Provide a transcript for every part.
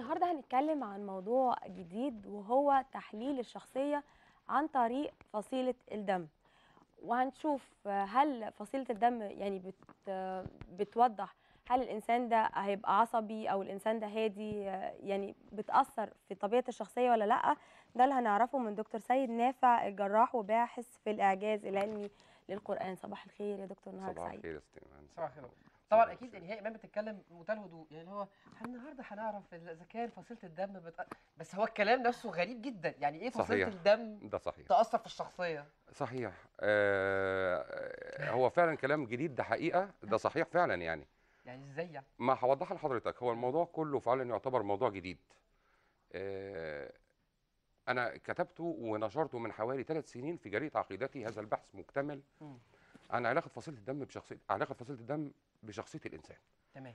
النهارده هنتكلم عن موضوع جديد وهو تحليل الشخصيه عن طريق فصيله الدم وهنشوف هل فصيله الدم يعني بت بتوضح هل الانسان ده هيبقى عصبي او الانسان ده هادي يعني بتاثر في طبيعه الشخصيه ولا لا ده اللي هنعرفه من دكتور سيد نافع الجراح وباحث في الاعجاز العلمي للقران صباح الخير يا دكتور نهار سعيد صباح الخير يا صباح الخير طبعا اكيد ان يعني هي امام بتتكلم بمنتهى الهدوء يعني هو النهارده هنعرف اذا كان فصيله الدم بت... بس هو الكلام نفسه غريب جدا يعني ايه فصيله صحيح. الدم ده صحيح تاثر في الشخصيه صحيح آه هو فعلا كلام جديد ده حقيقه ده صحيح فعلا يعني يعني ازاي يعني ما هوضحها لحضرتك هو الموضوع كله فعلا يعتبر موضوع جديد آه انا كتبته ونشرته من حوالي ثلاث سنين في جريده عقيدتي هذا البحث مكتمل م. عن علاقه فصيله الدم بشخصيه علاقه فصيله الدم بشخصيه الانسان تمام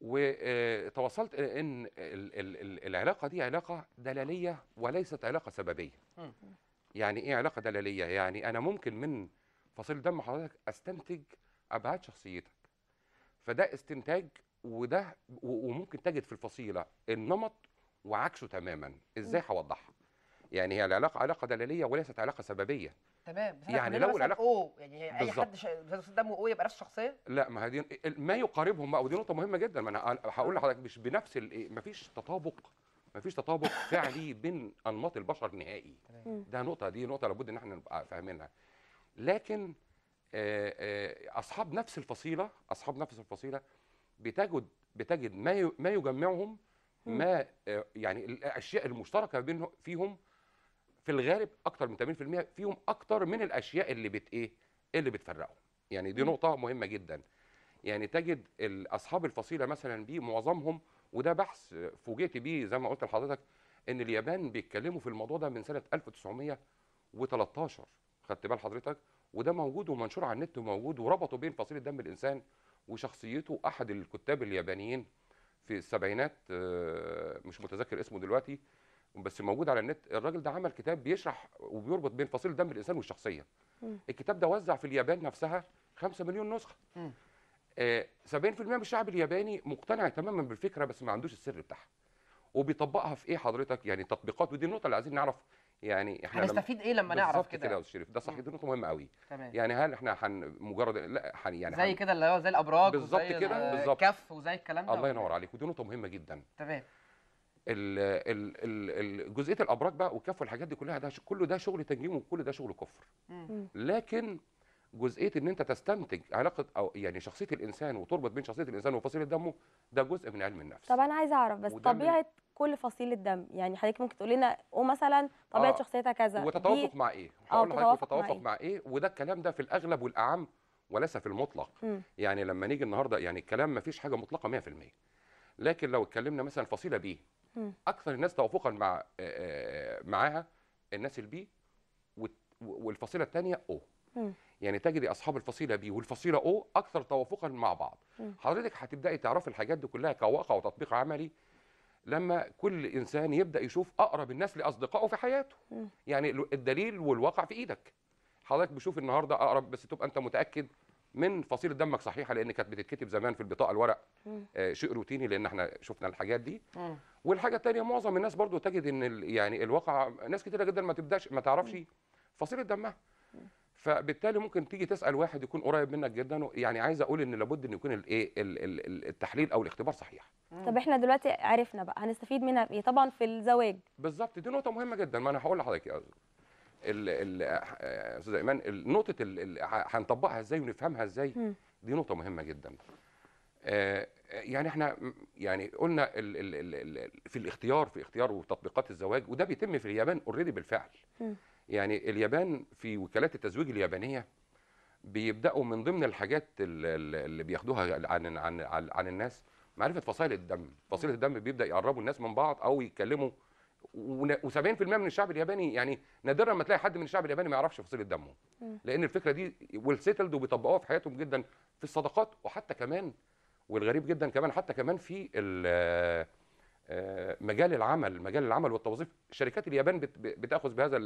وتوصلت آه، ان العلاقه دي علاقه دلاليه وليست علاقه سببيه م. يعني ايه علاقه دلاليه يعني انا ممكن من فصيله دم حضرتك استنتج ابعاد شخصيتك فده استنتاج وده وممكن تجد في الفصيله النمط وعكسه تماما ازاي هوضحها يعني هي العلاقه علاقه دلاليه وليست علاقه سببيه تمام يعني لو العلاقه او يعني هي اي حد دمه او يبقى نفس الشخصيه لا ما هي ما يقاربهم بقى ودي نقطه مهمه جدا ما انا هقول لحضرتك مش بنفس ما فيش تطابق ما فيش تطابق فعلي بين انماط البشر نهائي تمام. ده نقطه دي نقطه لابد ان احنا نبقى فاهمينها لكن اصحاب نفس الفصيله اصحاب نفس الفصيله بتجد بتجد ما ما يجمعهم ما يعني الاشياء المشتركه بينهم فيهم في الغالب اكتر من 80% فيهم اكتر من الاشياء اللي بت ايه اللي بتفرقهم يعني دي نقطه مهمه جدا يعني تجد اصحاب الفصيله مثلا بي معظمهم وده بحث فوجئت بيه زي ما قلت لحضرتك ان اليابان بيتكلموا في الموضوع ده من سنه 1913 خدت بال حضرتك وده موجود ومنشور على النت وموجود وربطوا بين فصيله دم الانسان وشخصيته احد الكتاب اليابانيين في السبعينات آه، مش متذكر اسمه دلوقتي بس موجود على النت الراجل ده عمل كتاب بيشرح وبيربط بين فصيل دم الانسان والشخصيه م. الكتاب ده وزع في اليابان نفسها 5 مليون نسخه آه 70% من الشعب الياباني مقتنع تماما بالفكره بس ما عندوش السر بتاعها وبيطبقها في ايه حضرتك يعني تطبيقات ودي النقطه اللي عايزين نعرف يعني احنا هنستفيد ايه لما نعرف كده كده يا استاذ شريف ده صحيح دي نقطه مهمه قوي تمام. يعني هل احنا هن مجرد لا حن يعني زي كده اللي هو زي الابراج بالظبط كده بالظبط كف وزي الكلام ده الله ينور إيه؟ عليك ودي نقطه مهمه جدا تمام جزئيه الابراج بقى والكف والحاجات دي كلها ده كله ده شغل تنجيم وكل ده شغل كفر لكن جزئيه ان انت تستنتج علاقه او يعني شخصيه الانسان وتربط بين شخصيه الانسان وفصيله دمه ده جزء من علم النفس طب انا عايز اعرف بس طبيعه كل فصيله دم يعني حضرتك ممكن تقول لنا ومثلا طبيعه آه شخصيتها كذا وتتوافق مع ايه آه، هقول لحضرتك تتوافق إيه؟ مع ايه وده الكلام ده في الاغلب والاعم وليس في المطلق م. يعني لما نيجي النهارده يعني الكلام ما فيش حاجه مطلقه 100% لكن لو اتكلمنا مثلا فصيله بيه اكثر الناس توافقا مع آه، آه، آه، معاها الناس البي والفصيله الثانيه او يعني تجد اصحاب الفصيله بي والفصيله او اكثر توافقا مع بعض حضرتك هتبداي تعرفي الحاجات دي كلها كواقع وتطبيق عملي لما كل انسان يبدا يشوف اقرب الناس لاصدقائه في حياته يعني الدليل والواقع في ايدك حضرتك بشوف النهارده اقرب بس تبقى انت متاكد من فصيله دمك صحيحه لان كانت بتتكتب زمان في البطاقه الورق آه شيء روتيني لان احنا شفنا الحاجات دي مم. والحاجه الثانيه معظم الناس برضو تجد ان يعني الواقع ناس كتيره جدا ما تبداش ما تعرفش فصيله دمها فبالتالي ممكن تيجي تسال واحد يكون قريب منك جدا يعني عايز اقول ان لابد ان يكون الايه التحليل او الاختبار صحيح طب احنا دلوقتي عرفنا بقى هنستفيد منها ايه طبعا في الزواج بالظبط دي نقطه مهمه جدا ما انا هقول لحضرتك آه، استاذ ايمان نقطه هنطبقها ازاي ونفهمها ازاي دي نقطه مهمه جدا آه، آه، يعني احنا يعني قلنا الـ الـ الـ الـ في الاختيار في اختيار وتطبيقات الزواج وده بيتم في اليابان اوريدي بالفعل يعني اليابان في وكالات التزويج اليابانيه بيبداوا من ضمن الحاجات اللي بياخدوها عن عن عن, عن الناس معرفه فصائل الدم فصيله الدم بيبدا يقربوا الناس من بعض او يتكلموا و70% من الشعب الياباني يعني نادرا ما تلاقي حد من الشعب الياباني ما يعرفش فصيله دمه لان الفكره دي والسيتلد وبيطبقوها في حياتهم جدا في الصداقات وحتى كمان والغريب جدا كمان حتى كمان في آه، مجال العمل مجال العمل والتوظيف شركات اليابان بتاخذ بهذا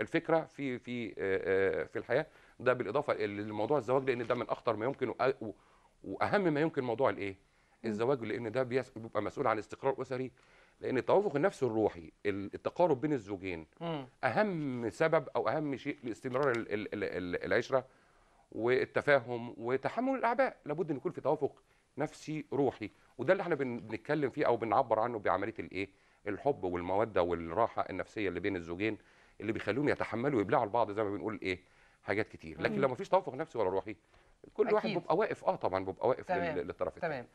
الفكره في في آه، آه، في الحياه ده بالاضافه لموضوع الزواج لان ده من اخطر ما يمكن واهم ما يمكن موضوع الايه الزواج لان ده بيبقى مسؤول عن استقرار اسري لان التوافق النفسي الروحي التقارب بين الزوجين اهم سبب او اهم شيء لاستمرار العشره والتفاهم وتحمل الاعباء لابد ان يكون في توافق نفسي روحي وده اللي احنا بنتكلم فيه او بنعبر عنه بعمليه الايه الحب والموده والراحه النفسيه اللي بين الزوجين اللي بيخلوهم يتحملوا ويبلعوا لبعض زي ما بنقول ايه حاجات كتير لكن لو مفيش توافق نفسي ولا روحي كل أكيد. واحد بيبقى واقف اه طبعا بيبقى واقف تمام. للطرف الثاني تمام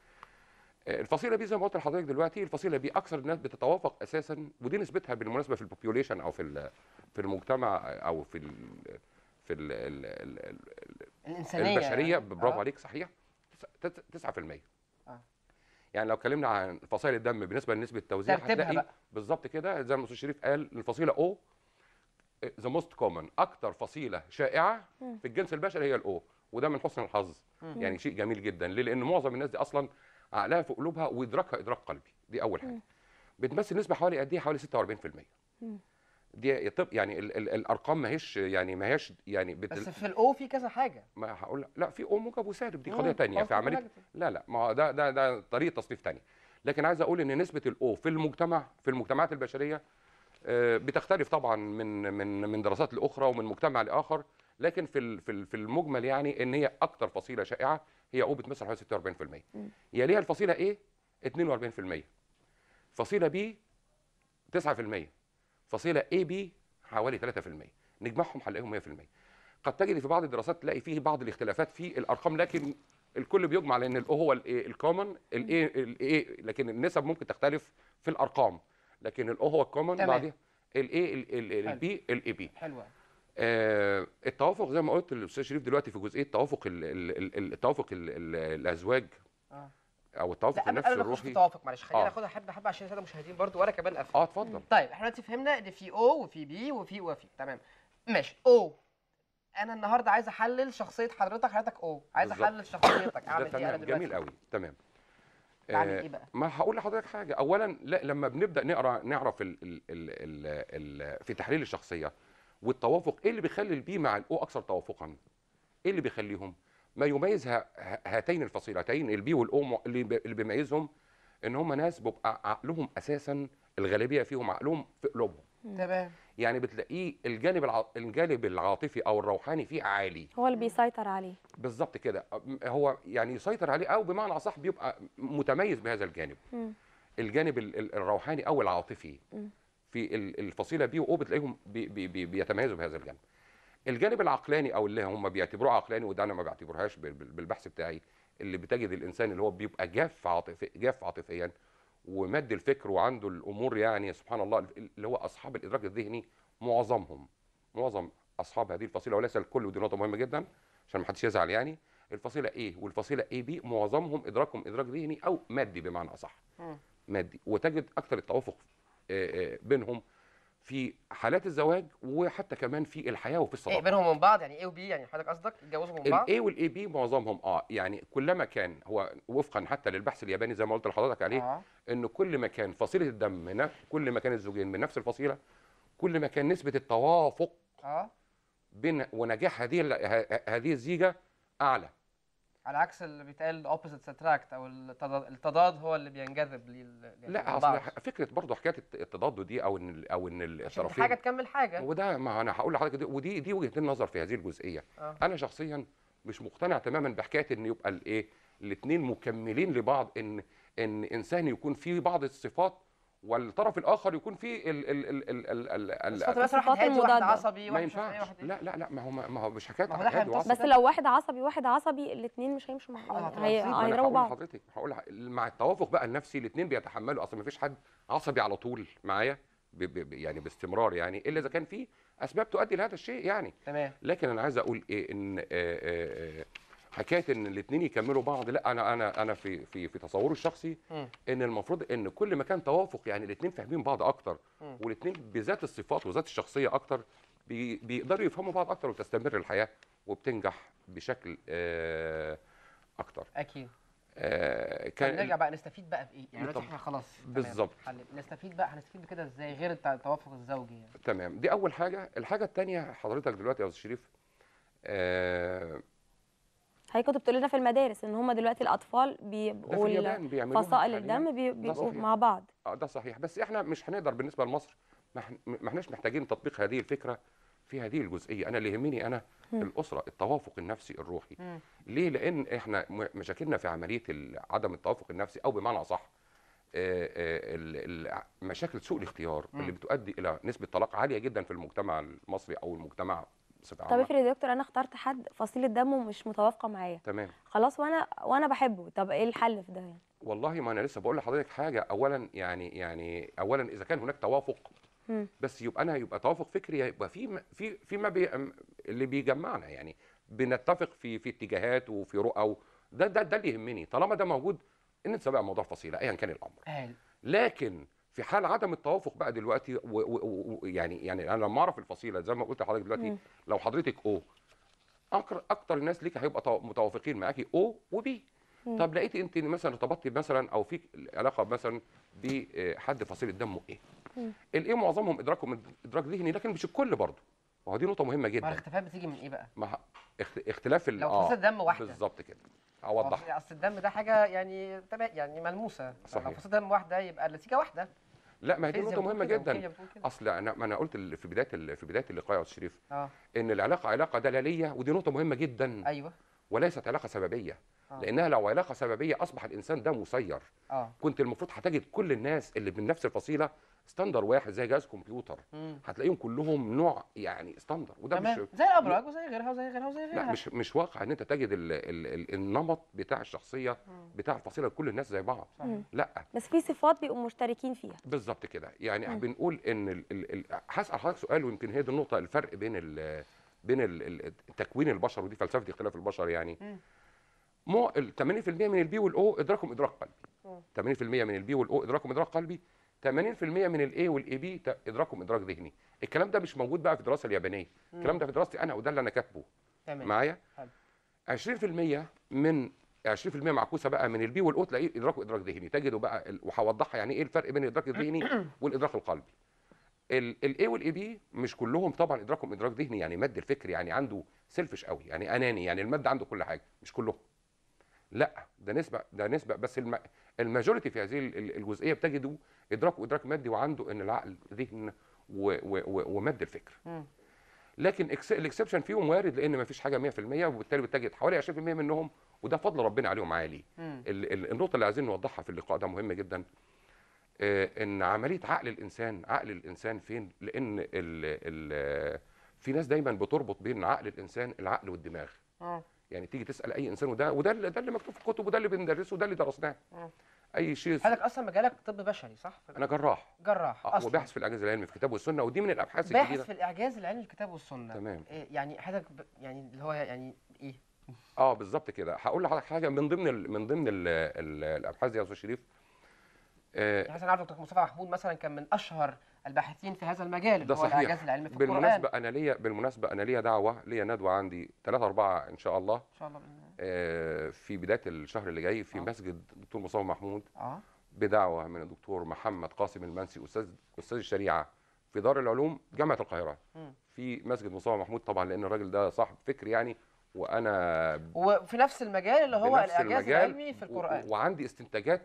الفصيله بي زي ما قلت لحضرتك دلوقتي الفصيله بي اكثر الناس بتتوافق اساسا ودي نسبتها بالمناسبه في البوبيوليشن او في في المجتمع او في الـ في الـ الـ الـ الانسانيه البشريه يعني. برافو آه. عليك صحيح 9% آه. يعني لو اتكلمنا عن فصائل الدم بالنسبه لنسبه التوزيع هتلاقي بالظبط كده زي ما الاستاذ شريف قال الفصيله او ذا موست كومن أكثر فصيله شائعه م. في الجنس البشري هي الاو وده من حسن الحظ م. يعني شيء جميل جدا ليه لان معظم الناس دي اصلا عقلها في قلوبها وادراكها ادراك قلبي دي اول حاجه بتمثل نسبه حوالي قد ايه حوالي 46% دي طب يعني الـ الـ الارقام ماهيش يعني هيش يعني بت... بس في الاو في كذا حاجه ما هقول لا في او موجب وسالب دي قضيه ثانيه في عمليه لا لا ما ده ده ده طريقه تصنيف ثانيه لكن عايز اقول ان نسبه الاو في المجتمع في المجتمعات البشريه آه، بتختلف طبعا من من من دراسات لاخرى ومن مجتمع لاخر لكن في في المجمل يعني ان هي اكثر فصيله شائعه هي اوبه مصر حوالي 46% يليها الفصيله ايه 42% فصيله بي 9% فصيله اي بي حوالي 3% نجمعهم هنلاقيهم 100% قد تجد في بعض الدراسات تلاقي فيه بعض الاختلافات في الارقام لكن الكل بيجمع لان الاو هو الكومن الاي الاي لكن النسب ممكن تختلف في الارقام لكن الاو هو الكومن بعدها الاي البي الاي بي حلوه آه، التوافق زي ما قلت للاستاذ شريف دلوقتي في جزئيه توافق التوافق الازواج آه. او التوافق النفسي الروحي التوافق معلش خلينا آه. ناخدها حبه حبه عشان الساده المشاهدين برضو وانا كمان قفل اه اتفضل طيب احنا دلوقتي فهمنا ان في او وفي بي وفي وفي تمام ماشي او انا النهارده عايز احلل شخصيه حضرتك حضرتك او عايز احلل شخصيتك اعمل ايه انا دلوقتي جميل قوي تمام بعمل ايه بقى؟ ما هقول لحضرتك حاجه اولا لا لما بنبدا نقرا نعرف في تحليل الشخصيه والتوافق ايه اللي بيخلي البي مع الاو اكثر توافقا ايه اللي بيخليهم ما يميز هاتين الفصيلتين البي والاو اللي بيميزهم ان هم ناس بيبقى عقلهم اساسا الغالبيه فيهم عقلهم في قلوبهم تمام يعني بتلاقيه الجانب الجانب العاطفي او الروحاني فيه عالي هو اللي بيسيطر عليه بالظبط كده هو يعني يسيطر عليه او بمعنى اصح بيبقى متميز بهذا الجانب م. الجانب الروحاني او العاطفي م. في الفصيله بي واو بتلاقيهم بي بي بيتميزوا بهذا الجانب الجانب العقلاني او اللي هم بيعتبروه عقلاني وده انا ما بعتبرهاش بالبحث بتاعي اللي بتجد الانسان اللي هو بيبقى جاف عاطفي جاف عاطفيا ومد الفكر وعنده الامور يعني سبحان الله اللي هو اصحاب الادراك الذهني معظمهم معظم اصحاب هذه الفصيله وليس الكل ودي نقطه مهمه جدا عشان ما حدش يزعل يعني الفصيله ايه والفصيله ايه بي معظمهم ادراكهم ادراك ذهني او مادي بمعنى اصح مادي وتجد اكثر التوافق آه، آه، بينهم في حالات الزواج وحتى كمان في الحياه وفي الصداقه. إيه بينهم من بعض يعني ايه وبي يعني حضرتك قصدك اتجوزوا من بعض؟ الاي والاي بي معظمهم اه يعني كلما كان هو وفقا حتى للبحث الياباني زي ما قلت لحضرتك عليه آه. ان كل ما كان فصيله الدم من كل ما كان الزوجين من نفس الفصيله كل ما كان نسبه التوافق آه. بين ونجاح هذه هذه الزيجه اعلى. على عكس اللي بيتقال اوبوزيت اتراكت او التضاد هو اللي بينجذب لي لا اصل فكره برضه حكايه التضاد دي او ان او ان الطرفين حاجه تكمل حاجه وده ما انا هقول لحضرتك ودي دي وجهه النظر في هذه الجزئيه آه. انا شخصيا مش مقتنع تماما بحكايه ان يبقى الايه الاثنين مكملين لبعض ان ان انسان يكون فيه بعض الصفات والطرف الاخر يكون فيه ال ال ال ال ال ال ال بس واحد عصبي واحد عصبي ما ينفعش لا لا لا ما هو ما هو مش حكايه واحد هادي وعصبي بس لو واحد عصبي واحد عصبي الاثنين مش هيمشوا مع بعض هيضربوا طيب، بعض حضرتك هقول مع التوافق بقى النفسي الاثنين بيتحملوا اصل ما فيش حد عصبي على طول معايا يعني باستمرار يعني الا اذا كان في اسباب تؤدي لهذا الشيء يعني تمام لكن انا عايز اقول ايه ان آآ آآ حكايه ان الاثنين يكملوا بعض لا انا انا انا في في في تصوري الشخصي م. ان المفروض ان كل ما كان توافق يعني الاثنين فاهمين بعض اكتر والاثنين بذات الصفات وذات الشخصيه اكتر بي بيقدروا يفهموا بعض اكتر وتستمر الحياه وبتنجح بشكل آه، اكتر اكيد آه، كان نرجع بقى نستفيد بقى في ايه؟ يعني دلوقتي احنا خلاص بالظبط نستفيد بقى هنستفيد بكده ازاي غير التوافق الزوجي يعني. تمام دي اول حاجه، الحاجه الثانيه حضرتك دلوقتي يا استاذ شريف آه هي كنت بتقول لنا في المدارس ان هم دلوقتي الاطفال بيبقوا فصائل الدم بيبقوا مع بعض اه ده صحيح بس احنا مش هنقدر بالنسبه لمصر ما احناش محتاجين تطبيق هذه الفكره في هذه الجزئيه انا اللي يهمني انا م. الاسره التوافق النفسي الروحي م. ليه لان احنا مشاكلنا في عمليه عدم التوافق النفسي او بمعنى اصح آه، آه، مشاكل سوء الاختيار اللي بتؤدي الى نسبه طلاق عاليه جدا في المجتمع المصري او المجتمع بصفه عامه طب افرض يا دكتور انا اخترت حد فصيله دمه مش متوافقه معايا تمام خلاص وانا وانا بحبه طب ايه الحل في ده يعني والله ما انا لسه بقول لحضرتك حاجه اولا يعني يعني اولا اذا كان هناك توافق بس يبقى انا يبقى توافق فكري هيبقى في في ما بي اللي بيجمعنا يعني بنتفق في في اتجاهات وفي رؤى ده ده ده اللي يهمني طالما ده موجود ان بقى موضوع فصيله ايا كان الامر لكن في حال عدم التوافق بقى دلوقتي و و ويعني يعني انا لما اعرف الفصيله زي ما قلت لحضرتك دلوقتي مم. لو حضرتك او اكتر الناس ليك هيبقى متوافقين معاكي او وبي مم. طب لقيتي انت مثلا ارتبطتي مثلا او فيك علاقه مثلا بحد آه، فصيله دمه ايه الايه معظمهم ادراكهم ادراك ذهني لكن مش الكل برضه هو دي نقطه مهمه جدا ما الاختلافات بتيجي من ايه بقى ما اختلاف ال... لو آه، فصيله دم واحده بالظبط كده اوضح اصل الدم ده حاجه يعني يعني ملموسه صحيح. لو فصيله دم واحده يبقى النتيجه واحده لا ما هي دي نقطه مهمه جدا اصل انا ما انا قلت في بدايه في بدايه اللقاء يا استاذ شريف آه. ان العلاقه علاقه دلاليه ودي نقطه مهمه جدا ايوه وليست علاقه سببيه آه. لانها لو علاقه سببيه اصبح الانسان ده مسير آه. كنت المفروض هتجد كل الناس اللي من نفس الفصيله ستاندر واحد زي جهاز كمبيوتر مم. هتلاقيهم كلهم نوع يعني ستاندر وده مش زي الابراج وزي غيرها وزي غيرها وزي غيرها لا مش مش واقع ان انت تجد الـ الـ الـ النمط بتاع الشخصيه مم. بتاع الفصيله كل الناس زي بعض مم. لا بس في صفات بيبقوا مشتركين فيها بالظبط كده يعني احنا بنقول ان هسال حضرتك سؤال ويمكن هي دي النقطه الفرق بين الـ بين ال تكوين البشر ودي فلسفه اختلاف البشر يعني مم. مو 80% من البي والاو ادراكهم ادراك قلبي 80% من البي والاو ادراكهم ادراك قلبي 80% من الاي والاي بي ادراكهم ادراك ذهني الكلام ده مش موجود بقى في الدراسه اليابانيه الكلام ده في دراستي انا وده اللي انا كاتبه معايا 20% من 20% معكوسه بقى من البي والاو تلاقيه ادراك وادراك ذهني تجدوا بقى وهوضحها يعني ايه الفرق بين الادراك الذهني والادراك القلبي الاي والاي بي مش كلهم طبعا ادراكهم ادراك ذهني يعني مد الفكر يعني عنده سيلفش قوي يعني اناني يعني الماده عنده كل حاجه مش كلهم لا ده نسبه ده نسبه بس الم... الماجوريتي في هذه الجزئيه بتجده ادراك وادراك مادي وعنده ان العقل ذهن و... و... و... ومادي الفكر لكن الاكسبشن فيهم وارد لان ما فيش حاجه 100% وبالتالي بتجد حوالي 20% منهم وده فضل ربنا عليهم عالي ال... النقطه اللي عايزين نوضحها في اللقاء ده مهمه جدا آه، ان عمليه عقل الانسان عقل الانسان فين لان ال... ال... في ناس دايما بتربط بين عقل الانسان العقل والدماغ م. اه. يعني تيجي تسال اي انسان وده وده اللي ده اللي مكتوب في الكتب وده اللي بندرسه وده اللي درسناه اي شيء حضرتك اصلا مجالك طب بشري صح انا جراح جراح آه اصلا وباحث في الاعجاز العلمي في الكتاب والسنه ودي من الابحاث الجديده باحث في الاعجاز العلمي في الكتاب والسنه تمام إيه يعني حضرتك ب... يعني اللي هو يعني ايه اه بالظبط كده هقول لحضرتك حاجه من ضمن ال... من ضمن ال... ال... الابحاث دي يا استاذ شريف آه، يعني مثلا عارف دكتور مصطفى محمود مثلا كان من اشهر الباحثين في هذا المجال ده هو الاعجاز العلمي في بالمناسبه انا ليا بالمناسبه انا ليا دعوه ليا ندوه عندي ثلاثه اربعه ان شاء الله ان شاء الله آه في بدايه الشهر اللي جاي في آه. مسجد دكتور مصطفى محمود اه بدعوه من الدكتور محمد قاسم المنسي استاذ استاذ الشريعه في دار العلوم جامعه القاهره م. في مسجد مصطفى محمود طبعا لان الراجل ده صاحب فكر يعني وانا وفي نفس المجال اللي هو الاعجاز العلمي في القران وعندي استنتاجات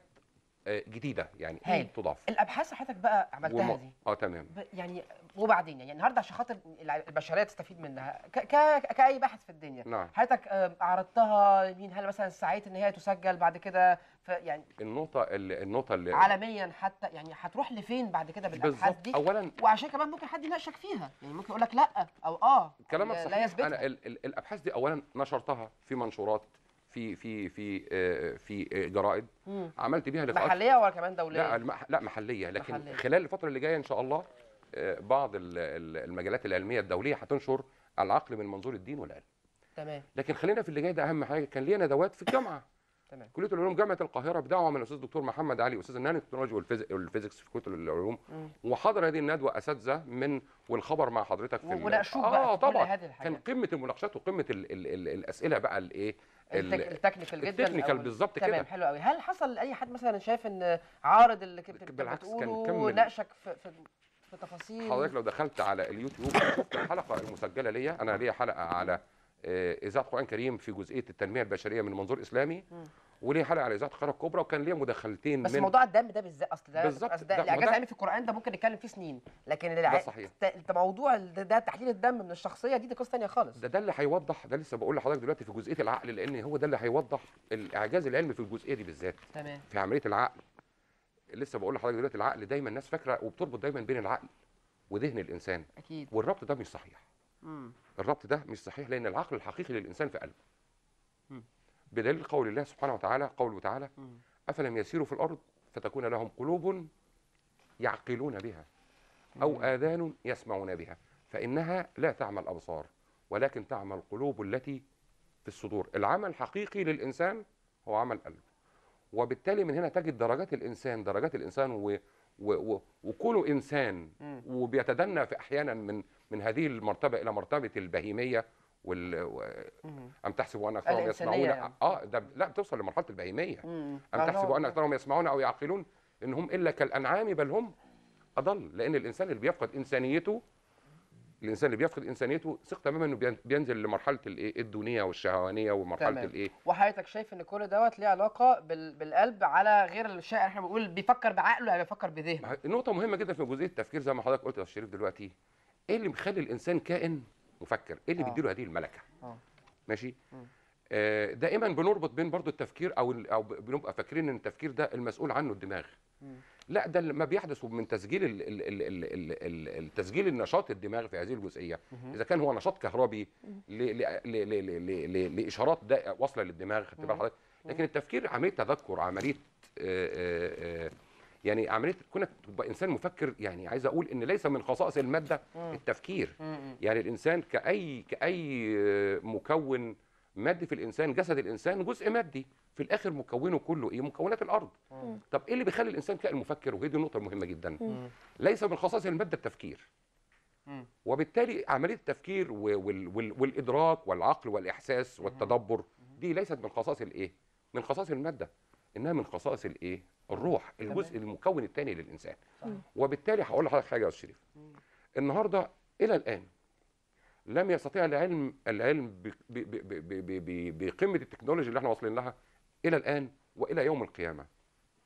آه، جديده يعني هي. تضاف الابحاث حضرتك بقى عملتها وم... دي اه تمام يعني وبعدين يعني النهارده عشان خاطر البشريه تستفيد منها ك... ك... كاي باحث في الدنيا نعم حضرتك عرضتها لمين هل مثلا سعيت ان هي تسجل بعد كده يعني النقطه اللي النقطه اللي عالميا حتى يعني هتروح لفين بعد كده بالابحاث دي اولا وعشان كمان ممكن حد يناقشك فيها يعني ممكن يقول لك لا او اه كلامك صحيح لا يثبت انا ال... ال... الابحاث دي اولا نشرتها في منشورات في في في آه، في آه، جرائد عملت بيها لقاءات محليه ولا كمان دوليه؟ لا لا محليه لكن محلية. خلال الفتره اللي جايه ان شاء الله آه، بعض المجالات العلميه الدوليه هتنشر العقل من منظور الدين والعلم. تمام لكن خلينا في اللي جاي ده اهم حاجه كان ليا ندوات في الجامعه تمام كليه العلوم جامعه القاهره بدعوه من الاستاذ الدكتور محمد علي استاذ النانو تكنولوجي والفيزيكس في كليه العلوم وحضر هذه الندوه اساتذه من والخبر مع حضرتك في بقى اه طبعا كان قمه المناقشات وقمه الـ الـ الـ الاسئله بقى الايه التكنيكال جدا التكنيكال بالظبط كده تمام حلو قوي هل حصل لاي حد مثلا شايف ان عارض اللي كنت بتقوله وناقشك في, في في تفاصيل حضرتك لو دخلت على اليوتيوب الحلقه المسجله ليا انا ليا حلقه على اذاعه قران كريم في جزئيه التنميه البشريه من منظور اسلامي وليه حلقه على اذاعه القاهره الكبرى وكان ليه مداخلتين بس من موضوع الدم ده بالذات اصل ده بالظبط ده الاعجاز العلمي يعني في القران ده ممكن نتكلم فيه سنين لكن ده صحيح انت موضوع ده, ده تحليل الدم من الشخصيه دي دي قصه ثانيه خالص ده ده اللي هيوضح ده لسه بقول لحضرتك دلوقتي في جزئيه العقل لان هو ده اللي هيوضح الاعجاز العلمي في الجزئيه دي بالذات تمام في عمليه العقل لسه بقول لحضرتك دلوقتي العقل دايما الناس فاكره وبتربط دايما بين العقل وذهن الانسان اكيد والربط ده مش صحيح مم. الربط ده مش صحيح لان العقل الحقيقي للانسان في قلبه بدليل قول الله سبحانه وتعالى قوله تعالى أفلم يسيروا في الأرض فتكون لهم قلوب يعقلون بها أو آذان يسمعون بها فإنها لا تعمى الأبصار ولكن تعمى القلوب التي في الصدور العمل الحقيقي للإنسان هو عمل القلب وبالتالي من هنا تجد درجات الإنسان درجات الإنسان و و و وكونه إنسان وبيتدنى في أحيانا من من هذه المرتبة إلى مرتبة البهيمية وال ام تحسبوا ان اكثرهم يسمعون يعني. اه ده لا بتوصل لمرحله البهيميه ام تحسبوا ان اكثرهم يسمعون او يعقلون ان هم الا كالانعام بل هم اضل لان الانسان اللي بيفقد انسانيته الانسان اللي بيفقد انسانيته ثق تماما انه بينزل لمرحله الايه الدونيه والشهوانيه ومرحله الايه وحضرتك شايف ان كل دوت ليه علاقه بالقلب على غير الشائع احنا بنقول بيفكر بعقله يعني بيفكر بذهنه نقطه مهمه جدا في جزئيه التفكير زي ما حضرتك قلت يا شريف دلوقتي ايه اللي مخلي الانسان كائن وفكر ايه اللي آه. بيديله هذه الملكه آه. ماشي آه دائما بنربط بين برضو التفكير او او بنبقى فاكرين ان التفكير ده المسؤول عنه الدماغ لا ده ما بيحدث من تسجيل ال ال ال الـ الـ تسجيل النشاط الدماغ في هذه الجزئيه مم. اذا كان هو نشاط كهربي لاشارات واصله للدماغ خدت بال حضرتك لكن التفكير عمليه تذكر عمليه آآ آه، آآ آه، يعني عمليه كونك تبقى انسان مفكر يعني عايز اقول ان ليس من خصائص الماده التفكير يعني الانسان كاي كاي مكون مادي في الانسان جسد الانسان جزء مادي في الاخر مكونه كله ايه مكونات الارض مم. طب ايه اللي بيخلي الانسان كائن مفكر وهي دي النقطه المهمه جدا مم. ليس من خصائص الماده التفكير مم. وبالتالي عمليه التفكير والادراك والعقل والاحساس والتدبر دي ليست من خصائص الايه من خصائص الماده انها من خصائص الايه الروح الجزء المكون الثاني للانسان وبالتالي هقول لحضرتك حاجه يا استاذ شريف النهارده الى الان لم يستطيع العلم العلم بقمه التكنولوجيا اللي احنا واصلين لها الى الان والى يوم القيامه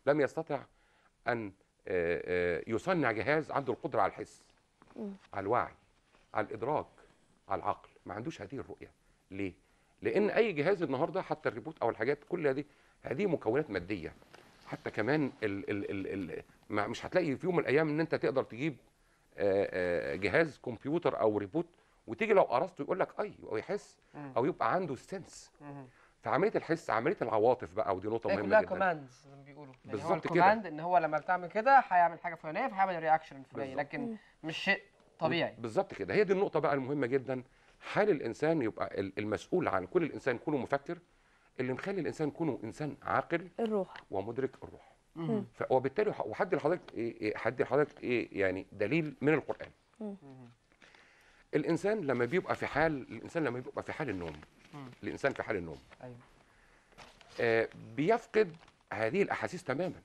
لم يستطع ان آه، آه، يصنع جهاز عنده القدره على الحس على الوعي على الادراك على العقل ما عندوش هذه الرؤيه ليه لان اي جهاز النهارده حتى الريبوت او الحاجات كل هذه هذه مكونات ماديه حتى كمان الـ الـ الـ ما مش هتلاقي في يوم من الايام ان انت تقدر تجيب آه، آه، جهاز كمبيوتر او ريبوت وتيجي لو قرصته يقول لك اي او يحس او يبقى عنده سنس فعمليه الحس عمليه العواطف بقى ودي نقطه مهمه جدا كوماندز زي ما بيقولوا يعني بالظبط كده الكوماند ان هو لما بتعمل كده هيعمل حاجه فلانيه فهيعمل رياكشن فلانيه لكن مش شيء طبيعي بالظبط كده هي دي النقطه بقى المهمه جدا حال الانسان يبقى المسؤول عن كل الانسان يكون مفكر اللي مخلي الانسان يكون انسان عاقل الروح ومدرك الروح وبالتالي وحد لحضرتك إيه-, إيه حد لحضرتك إيه يعني دليل من القران الانسان لما بيبقى في حال الانسان لما بيبقى في حال النوم الانسان في حال النوم ايوه آه بيفقد هذه الاحاسيس تماما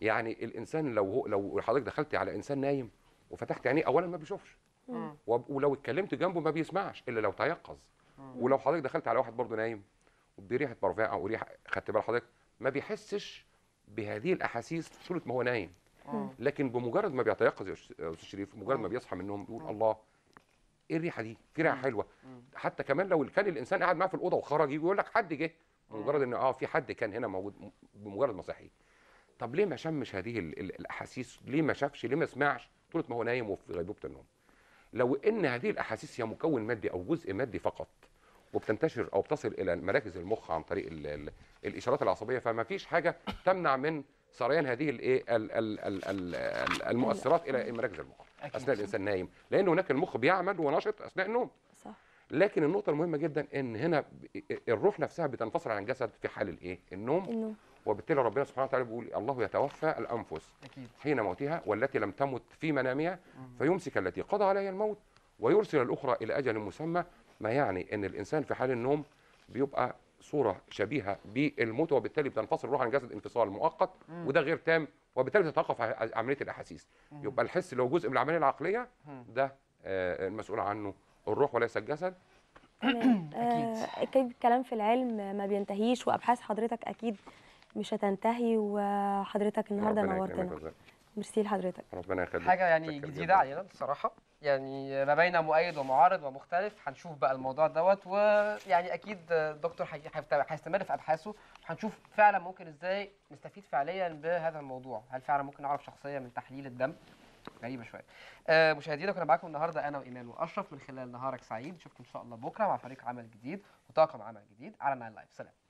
يعني الانسان لو هو لو حضرتك دخلت على انسان نايم وفتحت عينيه اولا ما بيشوفش ولو اتكلمت جنبه ما بيسمعش الا لو تيقظ ولو حضرتك دخلت على واحد برضه نايم بريحه بارفان او ريحه خدت بال حضرتك ما بيحسش بهذه الاحاسيس طول ما هو نايم آه. لكن بمجرد ما بيتيقظ يا استاذ شريف مجرد ما آه. بيصحى من النوم بيقول آه. الله ايه الريحه دي في ريحه حلوه حتى كمان لو كان الانسان قاعد معاه في الاوضه وخرج يقول لك حد جه مجرد ان اه في حد كان هنا موجود بمجرد ما صحي طب ليه ما شمش هذه الاحاسيس ليه ما شافش ليه ما سمعش طول ما هو نايم وفي غيبوبه النوم لو ان هذه الاحاسيس هي مكون مادي او جزء مادي فقط وبتنتشر او بتصل الى مراكز المخ عن طريق الـ الـ الاشارات العصبيه فما فيش حاجه تمنع من سريان هذه الايه المؤثرات الى مراكز المخ اثناء الانسان نايم لان هناك المخ بيعمل ونشط اثناء النوم صح لكن النقطه المهمه جدا ان هنا الروح نفسها بتنفصل عن الجسد في حال الايه النوم, النوم. وبالتالي ربنا سبحانه وتعالى بيقول الله يتوفى الانفس حين موتها والتي لم تمت في منامها فيمسك التي قضى عليها الموت ويرسل الاخرى الى اجل مسمى ما يعني ان الانسان في حال النوم بيبقى صوره شبيهه بالموت وبالتالي بتنفصل الروح عن الجسد انفصال مؤقت وده غير تام وبالتالي تتوقف عمليه الاحاسيس يبقى الحس اللي هو جزء من العمليه العقليه ده آه، المسؤول عنه الروح وليس الجسد آه، اكيد الكلام في العلم ما بينتهيش وابحاث حضرتك اكيد مش هتنتهي وحضرتك النهارده نورتنا ميرسي لحضرتك ربنا يخليك حاجه يعني جديده علينا الصراحه يعني ما بين مؤيد ومعارض ومختلف هنشوف بقى الموضوع دوت ويعني اكيد الدكتور هيستمر في ابحاثه هنشوف فعلا ممكن ازاي نستفيد فعليا بهذا الموضوع هل فعلا ممكن نعرف شخصيه من تحليل الدم غريبه شويه آه مشاهدينا كنا معاكم النهارده انا وايمان واشرف من خلال نهارك سعيد نشوفكم ان شاء الله بكره مع فريق عمل جديد وطاقم عمل جديد على ناين لايف سلام